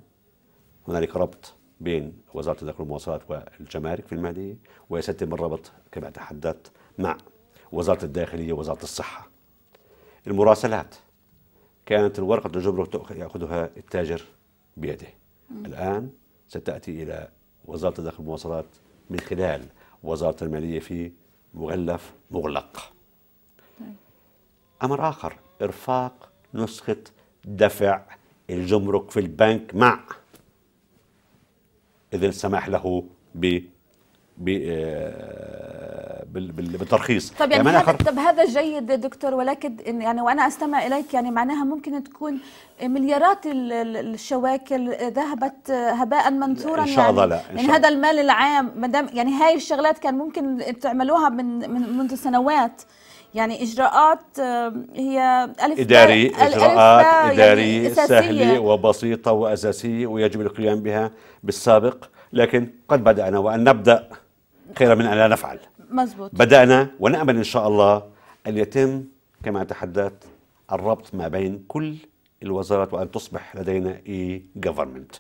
هنالك ربط بين وزاره التذاكر والمواصلات والجمارك في المهديه ويتم الربط كما تحدثت مع وزاره الداخليه ووزاره الصحه. المراسلات كانت الورقه الجبرة ياخذها التاجر بيده. م. الان ستاتي الى وزاره الداخل والمواصلات من خلال وزاره الماليه في مغلف مغلق. طيب. امر اخر ارفاق نسخه دفع الجمرك في البنك مع إذا السماح له ب آه، بالترخيص طب يعني, يعني هذا طب هذا جيد دكتور ولكن يعني وانا استمع اليك يعني معناها ممكن تكون مليارات الشواكل ذهبت هباء منثورا ان شاء الله يعني لا إن يعني هذا المال العام ما دام يعني هاي الشغلات كان ممكن تعملوها من, من منذ سنوات يعني اجراءات هي الف اداري اجراءات يعني اداريه سهله وبسيطه واساسيه ويجب القيام بها بالسابق لكن قد بدانا وان نبدا خير من ان لا نفعل مزبوط. بدانا ونامل ان شاء الله ان يتم كما تحدثت الربط ما بين كل الوزارات وان تصبح لدينا اي جفرمنت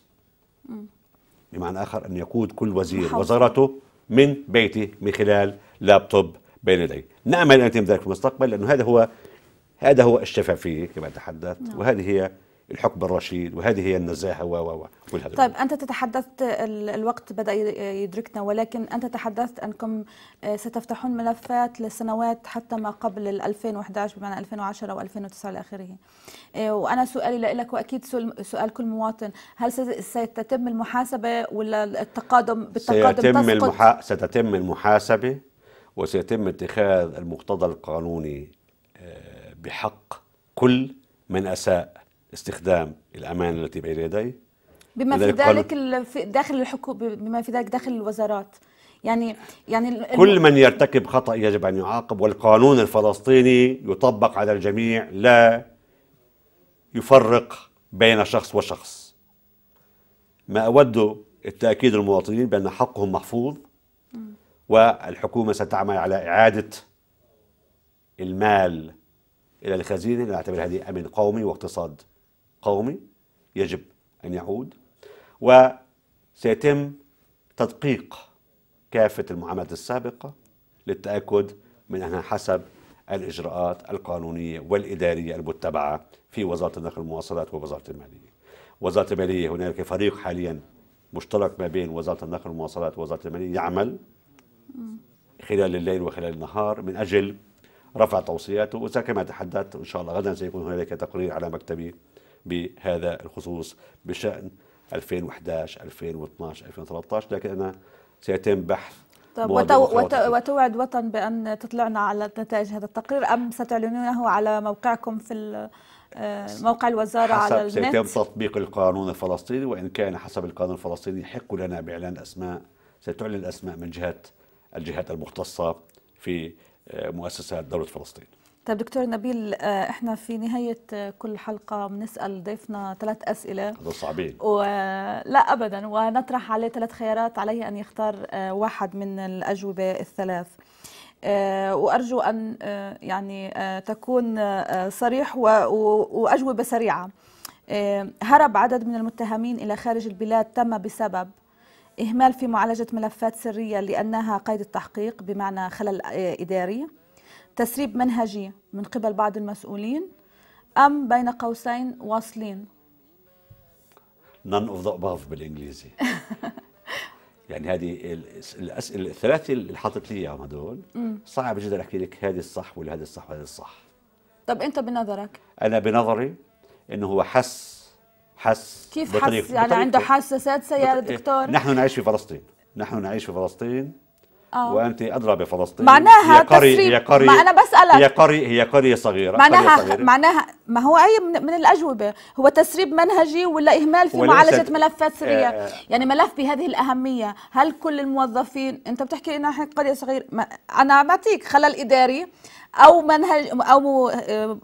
بمعنى اخر ان يقود كل وزير حب. وزارته من بيته من خلال لابتوب بين يديه نامل ان يتم ذلك في المستقبل لانه هذا هو هذا هو الشفافيه كما تحدثت نعم. وهذه هي الحكم الرشيد وهذه هي النزاهه و و و طيب انت تتحدثت الوقت بدا يدركنا ولكن انت تحدثت انكم آه، ستفتحون ملفات لسنوات حتى ما قبل 2011 بمعنى 2010 و2009 لاخره آه، وانا سؤالي لك واكيد سؤال كل مواطن هل ستتم المحاسبه ولا التقادم بالتقادم سيتم المحا... ستتم المحاسبه وسيتم اتخاذ المقتضى القانوني آه، بحق كل من أساء استخدام الأمانة التي بين يديه بما في ذلك داخل الحكومة بما في ذلك داخل الوزارات يعني يعني كل من يرتكب خطأ يجب أن يعاقب والقانون الفلسطيني يطبق على الجميع لا يفرق بين شخص وشخص ما أود التأكيد للمواطنين بأن حقهم محفوظ والحكومة ستعمل على إعادة المال إلى الخزينة نعتبر هذه أمن قومي واقتصاد قومي يجب أن يعود وسيتم تدقيق كافة المعاملات السابقة للتأكد من أنها حسب الإجراءات القانونية والإدارية المتبعة في وزارة النقل والمواصلات ووزارة المالية وزارة المالية هناك فريق حاليا مشترك ما بين وزارة النقل والمواصلات ووزارة المالية يعمل خلال الليل وخلال النهار من أجل رفع توصياته وكما تحدثت إن شاء الله غدا سيكون هناك تقرير على مكتبي بهذا الخصوص بشأن 2011 2012 2013 لكن أنا سيتم بحث طب وتو وتو وتوعد وطن بأن تطلعنا على نتائج هذا التقرير أم ستعلنونه على موقعكم في آه، موقع الوزارة حسب على النت سيتم تطبيق القانون الفلسطيني وإن كان حسب القانون الفلسطيني يحق لنا بإعلان أسماء ستعلن الأسماء من جهة الجهات المختصة في آه، مؤسسات دولة فلسطين طيب دكتور نبيل آه، احنا في نهاية آه، كل حلقة بنسأل ضيفنا ثلاث أسئلة هذول صعبين و... لا أبدا ونطرح عليه ثلاث خيارات عليه أن يختار واحد من الأجوبة الثلاث وأرجو أن يعني تكون صريح و... وأجوبة سريعة هرب عدد من المتهمين إلى خارج البلاد تم بسبب إهمال في معالجة ملفات سرية لأنها قيد التحقيق بمعنى خلل إداري تسريب منهجي من قبل بعض المسؤولين أم بين قوسين واصلين none of the above بالإنجليزي يعني هذه الأسئلة الثلاثة اللي حاطط لي إياهم هدول صعب جدا أحكي لك هذه الصح ولا هذه الصح وهذه الصح طب أنت بنظرك أنا بنظري أنه هو حس حس كيف حس يعني عنده حساسات يا دكتور نحن نعيش في فلسطين نحن نعيش في فلسطين أوه. وانت ادرى بفلسطين معناها هي قرية هي قري ما انا بسالك هي قرية هي قرية صغيرة معناها صغيرة. معناها ما هو اي من, من الاجوبه هو تسريب منهجي ولا اهمال في معالجه سد... ملفات سريه آه،, آه يعني ملف بهذه الاهميه هل كل الموظفين انت بتحكي انها قرية صغيرة انا بعطيك خلل اداري او منهج او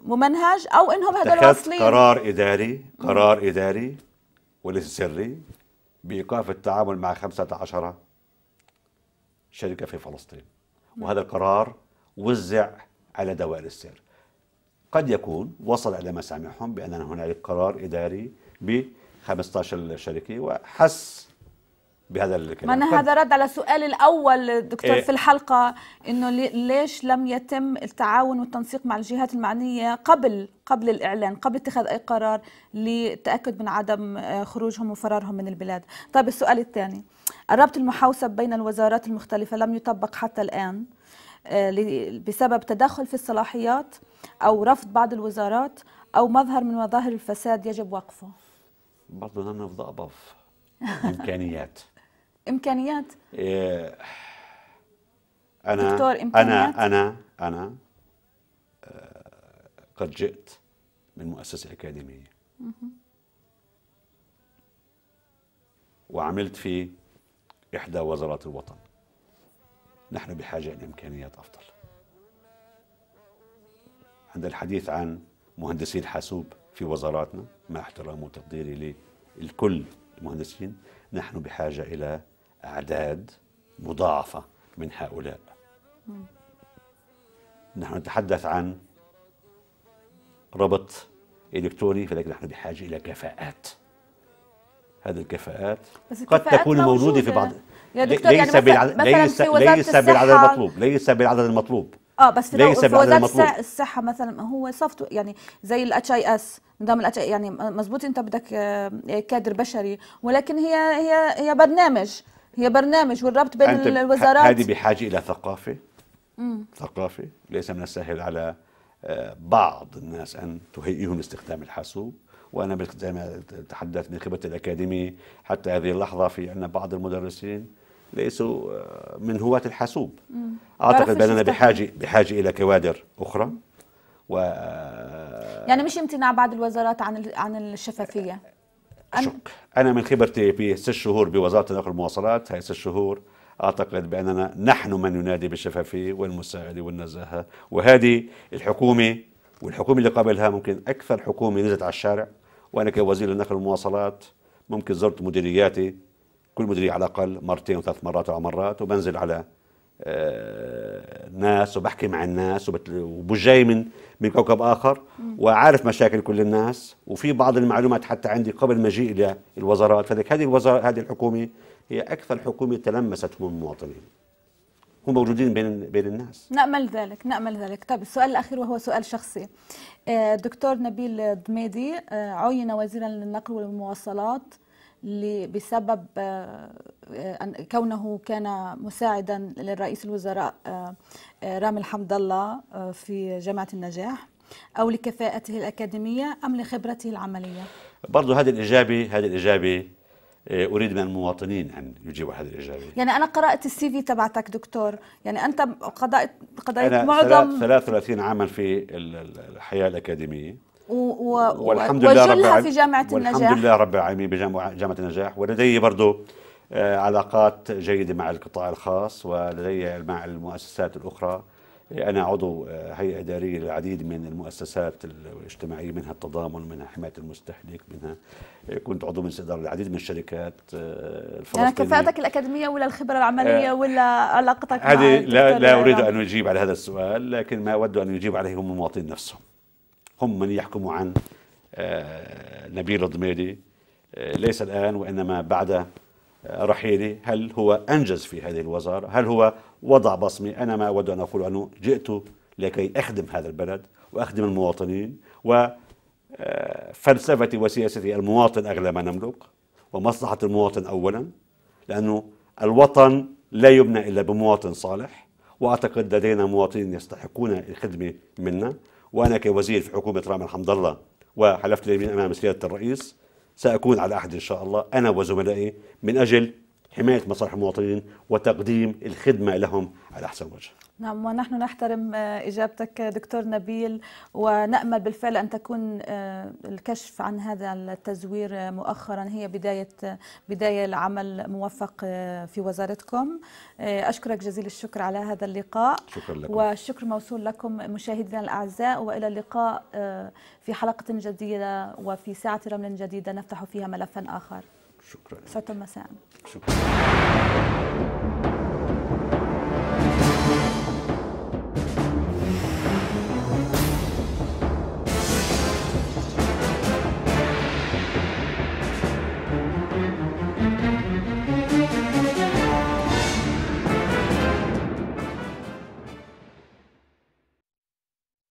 ممنهج او انهم هذول واصلين قرار اداري قرار مم. اداري وليس سري بايقاف التعامل مع 15 شركه في فلسطين مم. وهذا القرار وزع على دوائر السير قد يكون وصل الى مسامعهم بان هنالك قرار اداري ب 15 شركه وحس بهذا الكلام ما هذا رد على السؤال الاول دكتور إيه في الحلقه انه ليش لم يتم التعاون والتنسيق مع الجهات المعنيه قبل قبل الاعلان قبل اتخاذ اي قرار للتاكد من عدم آه، خروجهم وفرارهم من البلاد طيب السؤال الثاني الربط المحوسب بين الوزارات المختلفه لم يطبق حتى الان آه، بسبب تدخل في الصلاحيات او رفض بعض الوزارات او مظهر من مظاهر الفساد يجب وقفه برضه نحن في ضأبة إمكانيات امكانيات إيه، انا دكتور إمكانيات؟ انا انا انا آه، قد جئت من مؤسسه اكاديميه وعملت في احدى وزارات الوطن نحن بحاجه لامكانيات افضل عند الحديث عن مهندسي الحاسوب في وزاراتنا مع احترامي وتقديري للكل المهندسين نحن بحاجه الى أعداد مضاعفة من هؤلاء نحن نتحدث عن ربط إلكتروني ولكن نحن بحاجة إلى كفاءات هذه الكفاءات قد تكون موجودة في بعض يا دكتور ليس يعني بالعدد مثلا ليس, ليس بالعدد المطلوب ليس بالعدد المطلوب اه بس في, وزارة الصحة مثلا هو صفته يعني زي الاتش اي اس نظام الاتش يعني مزبوط انت بدك آه، كادر بشري ولكن هي هي هي برنامج هي برنامج والربط بين الوزارات هذه بحاجه الى ثقافه مم. ثقافه ليس من السهل على آه، بعض الناس ان تهيئهم لاستخدام الحاسوب وانا زي ما تحدثت من خبره الاكاديميه حتى هذه اللحظه في عندنا بعض المدرسين ليسوا آه، من هواة الحاسوب مم. اعتقد باننا بحاجه بحاجه الى كوادر اخرى و آه، يعني مش امتناع بعض الوزارات عن عن الشفافيه أنا, أنا من خبرتي في ست شهور بوزارة النقل والمواصلات هاي ست شهور أعتقد بأننا نحن من ينادي بالشفافية والمساعدة والنزاهة وهذه الحكومة والحكومة اللي قبلها ممكن أكثر حكومة نزلت على الشارع وأنا كوزير النقل والمواصلات ممكن زرت مديرياتي كل مديرية على الأقل مرتين وثلاث مرات أو مرات وبنزل على آه، ناس وبحكي مع الناس وبجاي من من كوكب اخر وعارف مشاكل كل الناس وفي بعض المعلومات حتى عندي قبل مجيء للوزارات فلذلك هذه الوزاره هذه الحكومه هي اكثر حكومه تلمست من المواطنين هم موجودين بين بين الناس نأمل ذلك نأمل ذلك طيب السؤال الأخير وهو سؤال شخصي آه، دكتور نبيل ضميدي آه، عين وزيرا للنقل والمواصلات بسبب آه، آه، كونه كان مساعدا للرئيس الوزراء آه، رامي الحمد الله في جامعة النجاح أو لكفاءته الأكاديمية أم لخبرته العملية برضه هذه الإجابة هذه الإجابة اريد من المواطنين ان يجيبوا هذه الاجابه يعني انا قرات السي في تبعتك دكتور يعني انت قضيت قضيت معظم 33 عاما في الحياه الاكاديميه و... والحمد لله رب العالمين في جامعة والحمد النجاح والحمد لله رب العالمين بجامعة النجاح ولدي برضو آه، علاقات جيدة مع القطاع الخاص ولدي مع المؤسسات الأخرى أنا عضو آه، هيئة إدارية للعديد من المؤسسات الاجتماعية منها التضامن منها حماية المستهلك منها آه، كنت عضو من إدارة العديد من الشركات الفلسطينية يعني كفاءتك الأكاديمية ولا الخبرة العملية ولا علاقتك هذه لا, لا أريد أن أجيب على هذا السؤال لكن ما أود أن يجيب عليه هم المواطنين نفسهم هم من يحكموا عن آه، نبيل الضميري آه، ليس الآن وإنما بعد آه، رحيلي هل هو أنجز في هذه الوزارة هل هو وضع بصمة أنا ما أود أن أقول أنه جئت لكي أخدم هذا البلد وأخدم المواطنين وفلسفتي وسياستي المواطن أغلى ما نملك ومصلحة المواطن أولا لأنه الوطن لا يبنى إلا بمواطن صالح وأعتقد لدينا مواطنين يستحقون الخدمة منا وأنا كوزير في حكومة رامي حمد الله وحلفت اليمين أمام سيادة الرئيس سأكون على احد إن شاء الله أنا وزملائي من أجل حماية مصالح المواطنين وتقديم الخدمة لهم على أحسن وجه نعم ونحن نحترم آه، إجابتك دكتور نبيل ونأمل بالفعل أن تكون آه، الكشف عن هذا التزوير آه، مؤخرا هي بداية بداية العمل موفق في وزارتكم أشكرك جزيل الشكر على هذا اللقاء شكرا لكم والشكر موصول لكم مشاهدينا الأعزاء وإلى اللقاء في حلقة جديدة وفي ساعة رمل جديدة نفتح فيها ملفا آخر شكرا ستم مساء شكرا